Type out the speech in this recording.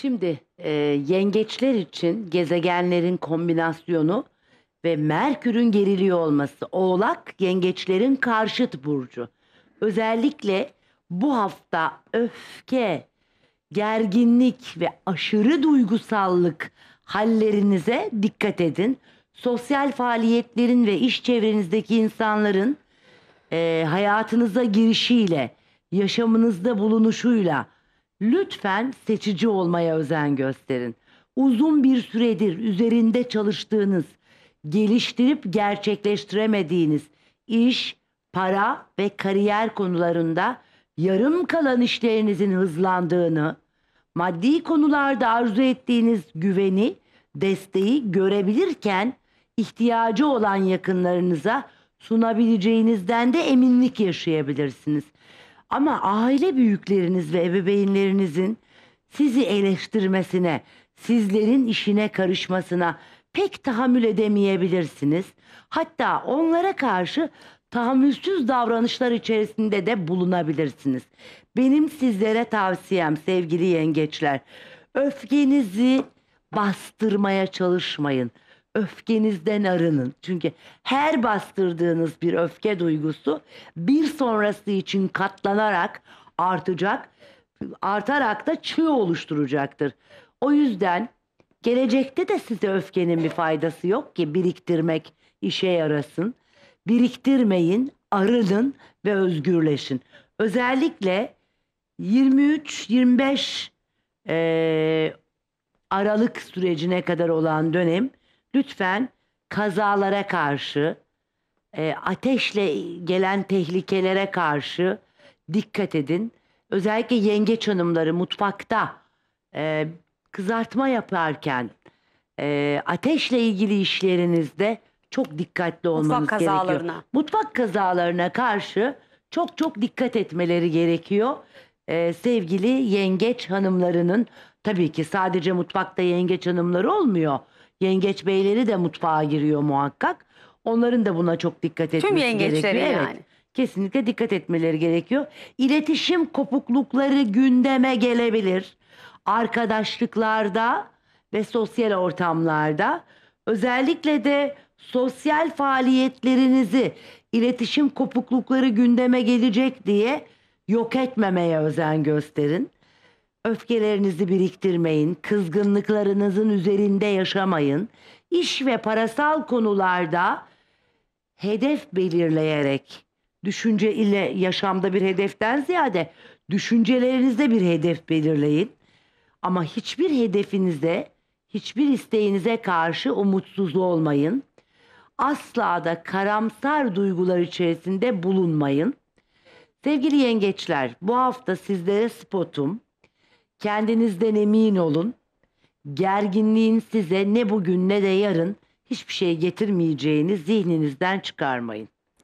Şimdi e, yengeçler için gezegenlerin kombinasyonu ve Merkür'ün geriliyor olması. Oğlak yengeçlerin karşıt burcu. Özellikle bu hafta öfke, gerginlik ve aşırı duygusallık hallerinize dikkat edin. Sosyal faaliyetlerin ve iş çevrenizdeki insanların e, hayatınıza girişiyle, yaşamınızda bulunuşuyla, Lütfen seçici olmaya özen gösterin. Uzun bir süredir üzerinde çalıştığınız, geliştirip gerçekleştiremediğiniz iş, para ve kariyer konularında yarım kalan işlerinizin hızlandığını, maddi konularda arzu ettiğiniz güveni, desteği görebilirken ihtiyacı olan yakınlarınıza sunabileceğinizden de eminlik yaşayabilirsiniz. Ama aile büyükleriniz ve ebeveynlerinizin sizi eleştirmesine, sizlerin işine karışmasına pek tahammül edemeyebilirsiniz. Hatta onlara karşı tahammülsüz davranışlar içerisinde de bulunabilirsiniz. Benim sizlere tavsiyem sevgili yengeçler, öfkenizi bastırmaya çalışmayın öfkenizden arının. Çünkü her bastırdığınız bir öfke duygusu bir sonrası için katlanarak artacak, artarak da çığ oluşturacaktır. O yüzden gelecekte de size öfkenin bir faydası yok ki biriktirmek işe yarasın. Biriktirmeyin, arının ve özgürleşin. Özellikle 23-25 e, Aralık sürecine kadar olan dönem lütfen kazalara karşı, e, ateşle gelen tehlikelere karşı dikkat edin. Özellikle yengeç hanımları mutfakta e, kızartma yaparken e, ateşle ilgili işlerinizde çok dikkatli olmanız Mutfak gerekiyor. kazalarına. Mutfak kazalarına karşı çok çok dikkat etmeleri gerekiyor. Ee, sevgili yengeç hanımlarının tabii ki sadece mutfakta yengeç hanımları olmuyor yengeç beyleri de mutfağa giriyor muhakkak. Onların da buna çok dikkat etmesi gerekiyor. yengeçleri Evet. yani. Kesinlikle dikkat etmeleri gerekiyor. İletişim kopuklukları gündeme gelebilir. Arkadaşlıklarda ve sosyal ortamlarda özellikle de sosyal faaliyetlerinizi iletişim kopuklukları gündeme gelecek diye yok etmemeye özen gösterin. Öfkelerinizi biriktirmeyin, kızgınlıklarınızın üzerinde yaşamayın. İş ve parasal konularda hedef belirleyerek, düşünce ile yaşamda bir hedeften ziyade düşüncelerinizde bir hedef belirleyin. Ama hiçbir hedefinize, hiçbir isteğinize karşı umutsuz olmayın. Asla da karamsar duygular içerisinde bulunmayın. Sevgili yengeçler, bu hafta sizlere spotum Kendinizden emin olun. Gerginliğin size ne bugün ne de yarın hiçbir şey getirmeyeceğini zihninizden çıkarmayın.